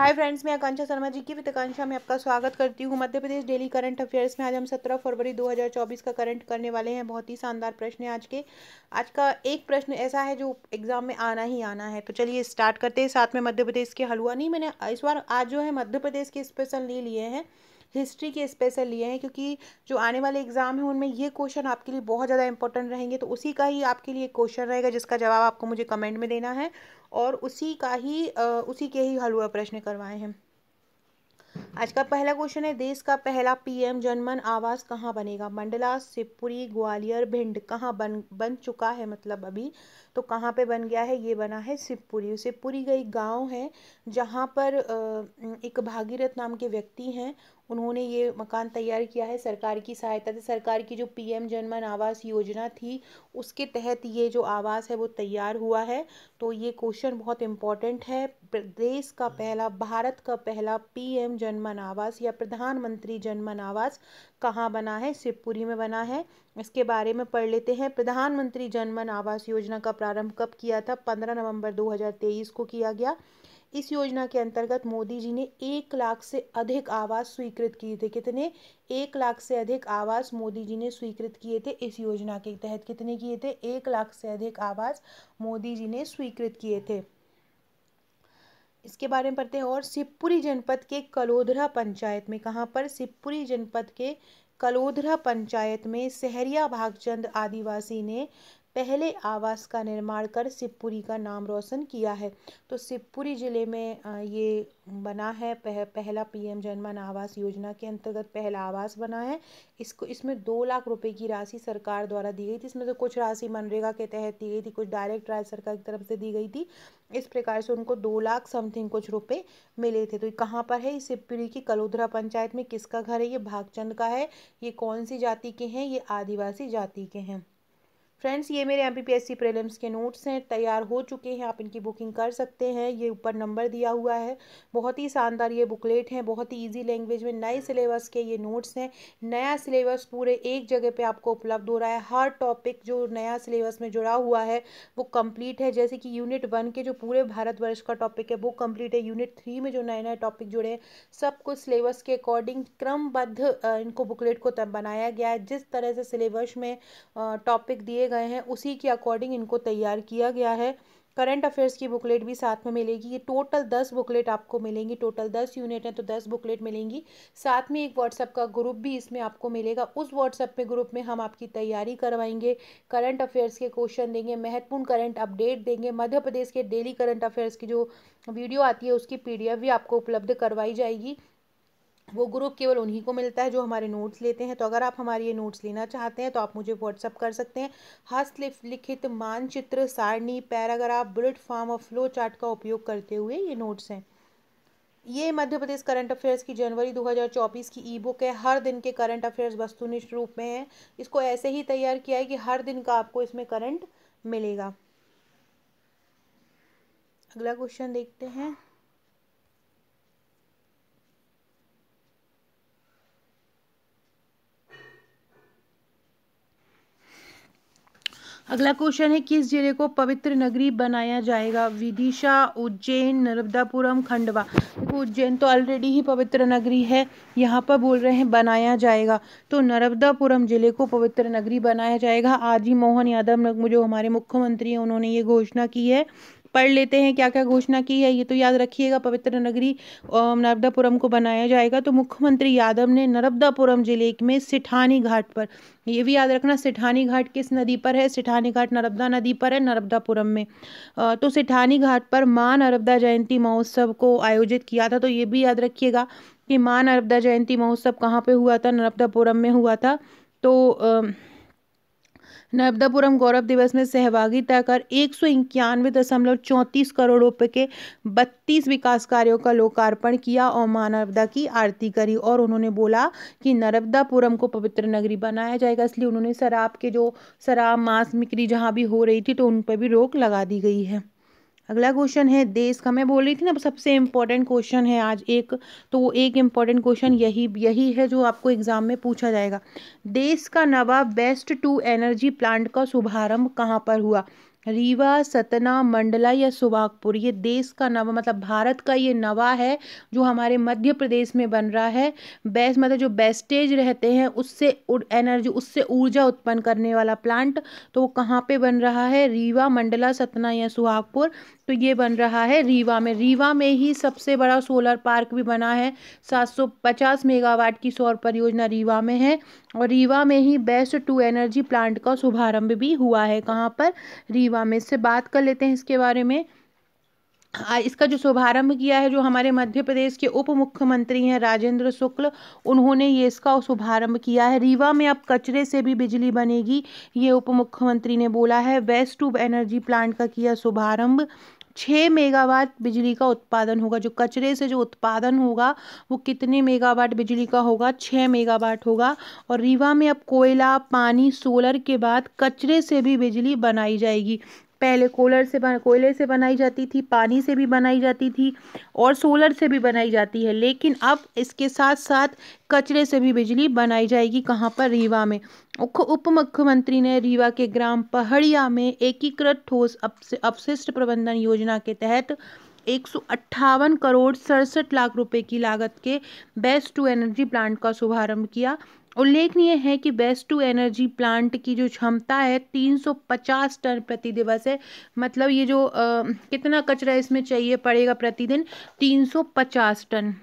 hi friends मैं आकांक्षा शर्मा जी की वित्त आकांक्षा में आपका स्वागत करती हूँ Madhya Pradesh daily current affairs में आज हम 17 फरवरी 2024 का करंट करने वाले हैं बहुत ही शानदार प्रश्न है आज के आज का एक प्रश्न ऐसा है जो एग्जाम में आना ही आना है तो चलिए स्टार्ट करते हैं साथ में मध्य प्रदेश के हलवा नहीं मैंने इस बार आज जो है मध्य प्रदेश के स्पेशल ले लिए हैं हिस्ट्री के स्पेशल लिए हैं क्योंकि जो आने वाले एग्ज़ाम हैं उनमें ये क्वेश्चन आपके लिए बहुत ज़्यादा इंपॉर्टेंट रहेंगे तो उसी का ही आपके लिए क्वेश्चन रहेगा जिसका जवाब आपको मुझे कमेंट में देना है और उसी का ही उसी के ही हलवा प्रश्न करवाए हैं आज का पहला क्वेश्चन है देश का पहला पीएम जनमन आवास कहाँ बनेगा मंडला शिवपुरी ग्वालियर भिंड कहाँ बन बन चुका है मतलब अभी तो कहाँ पे बन गया है ये बना है शिवपुरी शिवपुरी का एक गाँव है जहाँ पर एक भागीरथ नाम के व्यक्ति हैं उन्होंने ये मकान तैयार किया है सरकार की सहायता से सरकार की जो पीएम जनमन आवास योजना थी उसके तहत ये जो आवास है वो तैयार हुआ है तो ये क्वेश्चन बहुत इम्पॉर्टेंट है देश का पहला भारत का पहला पीएम जनमन आवास या प्रधानमंत्री जनमन आवास कहाँ बना है शिवपुरी में बना है इसके बारे में पढ़ लेते हैं प्रधानमंत्री जनमन आवास योजना का प्रारंभ कब किया था 15 नवंबर 2023 को किया गया इस योजना के अंतर्गत मोदी जी ने एक लाख से अधिक आवास स्वीकृत किए थे कितने एक लाख से अधिक आवास मोदी जी ने स्वीकृत किए थे इस योजना के तहत कितने किए थे एक लाख से अधिक आवास मोदी जी ने स्वीकृत किए थे इसके बारे में पढ़ते हैं और शिवपुरी जनपद के कलोधरा पंचायत में कहाँ पर शिवपुरी जनपद के कलोधरा पंचायत में सहरिया भागचंद आदिवासी ने पहले आवास का निर्माण कर शिवपुरी का नाम रोशन किया है तो शिवपुरी ज़िले में ये बना है पह, पहला पीएम जनमन आवास योजना के अंतर्गत पहला आवास बना है इसको इसमें दो लाख रुपए की राशि सरकार द्वारा दी गई थी इसमें से तो कुछ राशि मनरेगा के तहत दी गई थी कुछ डायरेक्ट राज्य सरकार की तरफ से दी गई थी इस प्रकार से उनको दो लाख समथिंग कुछ रुपए मिले थे तो कहाँ पर है शिवपुरी की कलोधरा पंचायत में किसका घर है ये भागचंद का है ये कौन सी जाति के हैं ये आदिवासी जाति के हैं फ्रेंड्स ये मेरे एम पी प्रीलिम्स के नोट्स हैं तैयार हो चुके हैं आप इनकी बुकिंग कर सकते हैं ये ऊपर नंबर दिया हुआ है बहुत ही शानदार ये बुकलेट हैं बहुत ही ईजी लैंग्वेज में नए सिलेबस के ये नोट्स हैं नया सिलेबस पूरे एक जगह पे आपको उपलब्ध हो रहा है हर टॉपिक जो नया सिलेबस में जुड़ा हुआ है वो कम्प्लीट है जैसे कि यूनिट वन के जो पूरे भारतवर्ष का टॉपिक है वो कम्प्लीट है यूनिट थ्री में जो नए नए टॉपिक जुड़े हैं सब कुछ सिलेबस के अकॉर्डिंग क्रमबद्ध इनको बुकलेट को बनाया गया है जिस तरह से सिलेबस में टॉपिक दिए गए हैं उसी के अकॉर्डिंग इनको तैयार किया गया है करंट अफेयर्स की बुकलेट भी साथ में मिलेगी ये टोटल दस बुकलेट आपको मिलेंगी टोटल दस यूनिट हैं तो दस बुकलेट मिलेंगी साथ में एक व्हाट्सअप का ग्रुप भी इसमें आपको मिलेगा उस व्हाट्सअप में ग्रुप में हम आपकी तैयारी करवाएंगे करंट अफेयर्स के क्वेश्चन देंगे महत्वपूर्ण करंट अपडेट देंगे मध्य प्रदेश के डेली करंट अफेयर्स की जो वीडियो आती है उसकी पी भी आपको उपलब्ध करवाई जाएगी वो ग्रुप केवल उन्हीं को मिलता है जो हमारे नोट्स लेते हैं तो अगर आप हमारे ये नोट्स लेना चाहते हैं तो आप मुझे व्हाट्सअप कर सकते हैं लिखित मानचित्र सारणी पैराग्राफ बुलेट फॉर्म और फ्लो चार्ट का उपयोग करते हुए ये नोट्स हैं ये मध्य प्रदेश करंट अफेयर्स की जनवरी 2024 की ई बुक है हर दिन के करंट अफेयर्स वस्तुनिष्ठ रूप में है इसको ऐसे ही तैयार किया है कि हर दिन का आपको इसमें करंट मिलेगा अगला क्वेश्चन देखते हैं अगला क्वेश्चन है किस जिले को पवित्र नगरी बनाया जाएगा विदिशा उज्जैन नर्मदापुरम खंडवा देखो उज्जैन तो ऑलरेडी ही पवित्र नगरी है यहाँ पर बोल रहे हैं बनाया जाएगा तो नर्मदापुरम जिले को पवित्र नगरी बनाया जाएगा आज ही मोहन यादव जो हमारे मुख्यमंत्री हैं उन्होंने ये घोषणा की है पढ़ लेते हैं क्या क्या घोषणा की है ये तो याद रखिएगा पवित्र नगरी नर्मदापुरम को बनाया जाएगा तो मुख्यमंत्री यादव ने नर्मदापुरम जिले में सिठानी घाट पर ये भी याद रखना सिठानी घाट किस नदी पर है सिठानी घाट नर्मदा नदी पर है नर्मदापुरम में तो सिठानी घाट पर मां नर्मदा जयंती महोत्सव को आयोजित किया था तो ये भी याद रखिएगा कि मां नर्मदा जयंती महोत्सव कहाँ पे हुआ था नर्मदापुरम में हुआ था तो नर्मदापुरम गौरव दिवस में सहभागिता कर एक सौ इक्यानवे दशमलव चौंतीस करोड़ रुपये के बत्तीस विकास कार्यों का लोकार्पण किया और माँ नर्मदा की आरती करी और उन्होंने बोला कि नर्मदापुरम को पवित्र नगरी बनाया जाएगा इसलिए उन्होंने शराब के जो शराब मांस बिक्री जहाँ भी हो रही थी तो उन पर भी रोक लगा दी गई है अगला क्वेश्चन है देश का मैं बोल रही थी ना सबसे इम्पोर्टेंट क्वेश्चन है आज एक तो वो एक इम्पॉर्टेंट क्वेश्चन यही यही है जो आपको एग्जाम में पूछा जाएगा देश का नवा बेस्ट टू एनर्जी प्लांट का शुभारंभ कहाँ पर हुआ रीवा सतना मंडला या सुभागपुर ये देश का नवा मतलब भारत का ये नवा है जो हमारे मध्य प्रदेश में बन रहा है बेस मतलब जो बेस्टेज रहते हैं उससे एनर्जी उससे ऊर्जा उत्पन्न करने वाला प्लांट तो वो कहाँ पे बन रहा है रीवा मंडला सतना या सुहागपुर तो ये बन रहा है रीवा में रीवा में ही सबसे बड़ा सोलर पार्क भी बना है 750 मेगावाट की सौर परियोजना रीवा में है और रीवा में ही बेस्ट टू एनर्जी प्लांट का शुभारंभ भी हुआ है कहाँ पर रीवा में इससे बात कर लेते हैं इसके बारे में इसका जो शुभारंभ किया है जो हमारे मध्य प्रदेश के उप मुख्यमंत्री हैं राजेंद्र शुक्ल उन्होंने ये इसका शुभारंभ किया है रीवा में अब कचरे से भी बिजली बनेगी ये उप मुख्यमंत्री ने बोला है वेस्ट टू एनर्जी प्लांट का किया शुभारंभ छः मेगावाट बिजली का उत्पादन होगा जो कचरे से जो उत्पादन होगा वो कितने मेगावाट बिजली का होगा छः मेगावाट होगा और रीवा में अब कोयला पानी सोलर के बाद कचरे से भी बिजली बनाई जाएगी पहले कोलर से बना कोयले से बनाई जाती थी पानी से भी बनाई जाती थी और सोलर से भी बनाई जाती है लेकिन अब इसके साथ साथ कचरे से भी बिजली बनाई जाएगी कहाँ पर रीवा में उप मुख्यमंत्री ने रीवा के ग्राम पहड़िया में एकीकृत ठोस अपशिष्ट प्रबंधन योजना के तहत एक करोड़ सड़सठ लाख रुपए की लागत के बेस्ट टू एनर्जी प्लांट का शुभारंभ किया उल्लेखनीय है कि बेस्ट टू एनर्जी प्लांट की जो क्षमता है 350 टन प्रति दिवस है मतलब ये जो आ, कितना कचरा इसमें चाहिए पड़ेगा प्रतिदिन 350 टन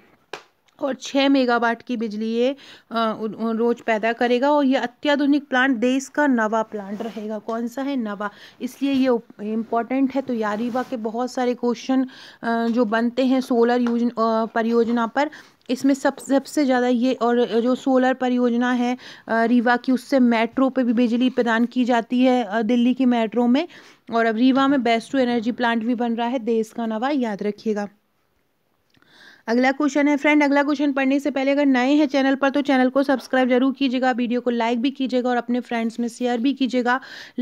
और छः मेगावाट की बिजली ये रोज़ पैदा करेगा और ये अत्याधुनिक प्लांट देश का नवा प्लांट रहेगा कौन सा है नवा इसलिए ये इम्पॉर्टेंट है तो यारीवा के बहुत सारे क्वेश्चन जो बनते हैं सोलर यूज परियोजना पर इसमें सब सबसे ज़्यादा ये और जो सोलर परियोजना है रीवा की उससे मेट्रो पे भी बिजली प्रदान की जाती है दिल्ली की मेट्रो में और अब रीवा में बेस्ट टू एनर्जी प्लांट भी बन रहा है देश का नवा याद रखिएगा अगला क्वेश्चन है फ्रेंड अगला क्वेश्चन पढ़ने से पहले अगर नए हैं चैनल पर तो चैनल को सब्सक्राइब जरूर कीजिएगा वीडियो को लाइक भी कीजिएगा और अपने फ्रेंड्स में शेयर भी कीजिएगा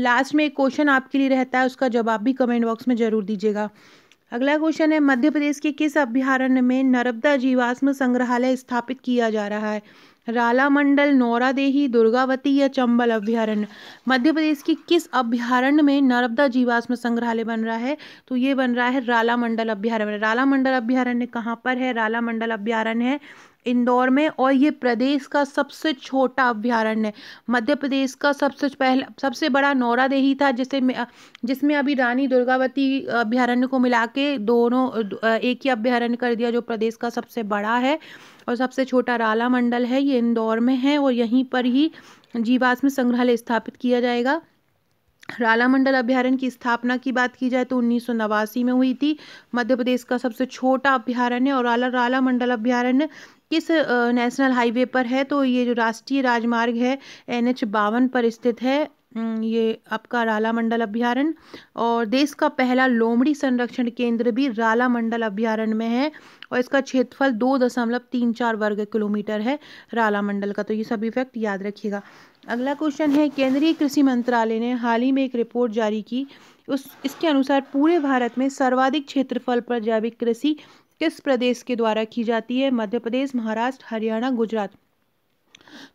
लास्ट में एक क्वेश्चन आपके लिए रहता है उसका जवाब भी कमेंट बॉक्स में जरूर दीजिएगा अगला क्वेश्चन है मध्य प्रदेश के किस अभ्यारण्य में नर्मदा जीवाश्म संग्रहालय स्थापित किया जा रहा है रालामंडल नौरादेही दुर्गावती या चंबल अभ्यारण्य मध्य प्रदेश की किस अभ्यारण्य में नर्मदा जीवाश्म संग्रहालय बन रहा है तो ये बन रहा है रालामंडल अभ्यारण्य रालामंडल अभ्यारण्य कहाँ पर है रालामंडल अभ्यारण्य है इंदौर में और ये प्रदेश का सबसे छोटा अभ्यारण्य मध्य प्रदेश का सबसे पहला सबसे बड़ा नौरा देही था जिसे जिसमें अभी रानी दुर्गावती अभ्यारण्य को मिला के दोनों एक ही अभ्यारण्य कर दिया जो प्रदेश का सबसे बड़ा है और सबसे छोटा राला मंडल है ये इंदौर में है और यहीं पर ही जीवाश्म संग्रहालय स्थापित किया जाएगा राला मंडल अभ्यारण्य की स्थापना की बात की जाए तो उन्नीस में हुई थी मध्य प्रदेश का सबसे छोटा अभ्यारण्य और राला राला मंडल अभ्यारण्य किस नेशनल हाईवे पर है तो ये जो राष्ट्रीय राजमार्ग है एन एच बावन पर स्थित है ये आपका राला मंडल अभ्यारण्य और देश का पहला लोमड़ी संरक्षण केंद्र भी राला मंडल अभ्यारण्य में है और इसका क्षेत्रफल दो दशमलव तीन चार वर्ग किलोमीटर है राला मंडल का तो ये सब इफेक्ट याद रखिएगा अगला क्वेश्चन है केंद्रीय कृषि मंत्रालय ने हाल ही में एक रिपोर्ट जारी की उस इसके अनुसार पूरे भारत में सर्वाधिक क्षेत्रफल पर जैविक कृषि किस प्रदेश के द्वारा की जाती है मध्य प्रदेश महाराष्ट्र हरियाणा गुजरात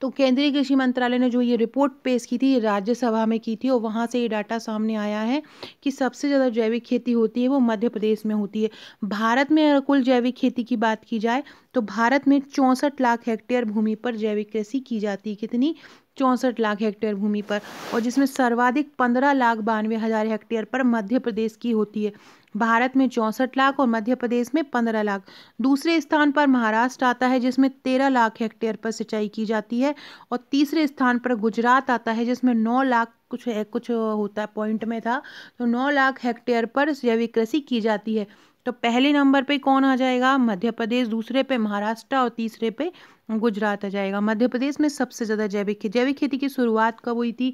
तो केंद्रीय कृषि मंत्रालय ने जो ये रिपोर्ट पेश की थी राज्यसभा में की थी और वहाँ से ये डाटा सामने आया है कि सबसे ज़्यादा जैविक खेती होती है वो मध्य प्रदेश में होती है भारत में अगर कुल जैविक खेती की बात की जाए तो भारत में चौंसठ लाख हेक्टेयर भूमि पर जैविक कृषि की जाती है कितनी चौंसठ लाख हेक्टेयर भूमि पर और जिसमें सर्वाधिक पंद्रह लाख बानवे हज़ार हेक्टेयर पर मध्य प्रदेश की होती है भारत में चौंसठ लाख और मध्य प्रदेश में पंद्रह लाख दूसरे स्थान पर महाराष्ट्र आता है जिसमें तेरह लाख हेक्टेयर पर सिंचाई की जाती है और तीसरे स्थान पर गुजरात आता है जिसमें नौ लाख कुछ कुछ होता है पॉइंट में था तो नौ लाख हेक्टेयर पर जैविक कृषि की जाती है तो पहले नंबर पे कौन आ जाएगा मध्य प्रदेश दूसरे पे महाराष्ट्र और तीसरे पे गुजरात आ जाएगा मध्य प्रदेश में सबसे ज़्यादा जैविक खेती जैविक खेती की शुरुआत कब हुई थी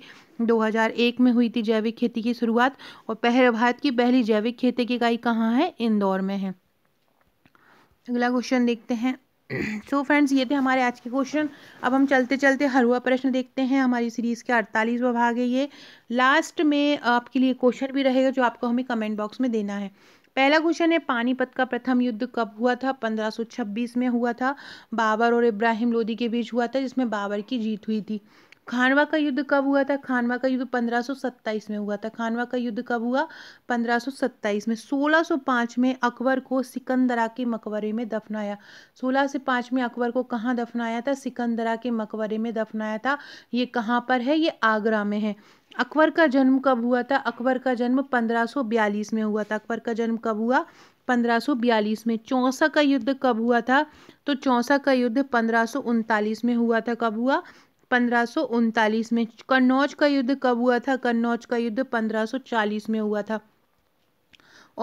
2001 में हुई थी जैविक खेती की शुरुआत और पहले भारत की पहली जैविक खेती की इकाई कहाँ है इंदौर में है अगला क्वेश्चन देखते हैं सो so फ्रेंड्स ये थे हमारे आज के क्वेश्चन अब हम चलते चलते हरुआ प्रश्न देखते हैं हमारी सीरीज़ के अड़तालीसवा भाग है ये लास्ट में आपके लिए क्वेश्चन भी रहेगा जो आपको हमें कमेंट बॉक्स में देना है पहला क्वेश्चन है पानीपत का प्रथम युद्ध कब हुआ था 1526 में हुआ था बाबर और इब्राहिम लोदी के बीच हुआ था जिसमें बाबर की जीत हुई थी खानवा का युद्ध कब हुआ था खानवा का युद्ध 1527 में हुआ था खानवा का युद्ध कब हुआ 1527 में 1605 में अकबर को सिकंदरा के मकबरे में दफनाया 16 से 5 में अकबर को कहाँ दफनाया था सिकंदरा के मकबरे में दफनाया था ये कहाँ पर है ये आगरा में है अकबर का जन्म कब हुआ था अकबर का जन्म 1542 में हुआ था अकबर का जन्म कब हुआ 1542 में चौसा का युद्ध कब हुआ था तो चौसा का युद्ध पंद्रह में हुआ था कब हुआ पंद्रह में कन्नौज का युद्ध कब हुआ था कन्नौज का युद्ध 1540 में हुआ था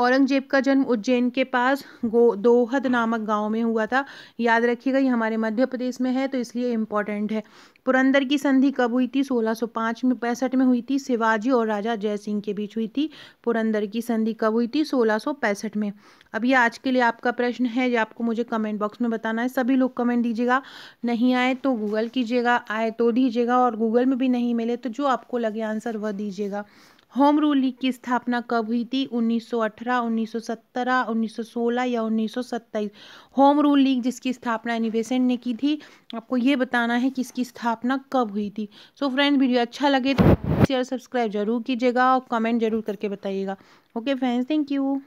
औरंगजेब का जन्म उज्जैन के पास गो दोहद नामक गांव में हुआ था याद रखिएगा ये हमारे मध्य प्रदेश में है तो इसलिए इम्पॉर्टेंट है पुरंदर की संधि कब हुई थी 1605 में पैंसठ में हुई थी शिवाजी और राजा जयसिंह के बीच हुई थी पुरंदर की संधि कब हुई थी 1665 में अब ये आज के लिए आपका प्रश्न है जो आपको मुझे कमेंट बॉक्स में बताना है सभी लोग कमेंट दीजिएगा नहीं आए तो गूगल कीजिएगा आए तो दीजिएगा और गूगल में भी नहीं मिले तो जो आपको लगे आंसर वह दीजिएगा होम रूल लीग की स्थापना कब हुई थी 1918, 1917, 1916 या 1927 होम रूल लीग जिसकी स्थापना एनिवेसेंट ने की थी आपको ये बताना है कि इसकी स्थापना कब हुई थी सो so फ्रेंड वीडियो अच्छा लगे तो शेयर सब्सक्राइब जरूर कीजिएगा और कमेंट जरूर करके बताइएगा ओके फ्रेंड्स थैंक यू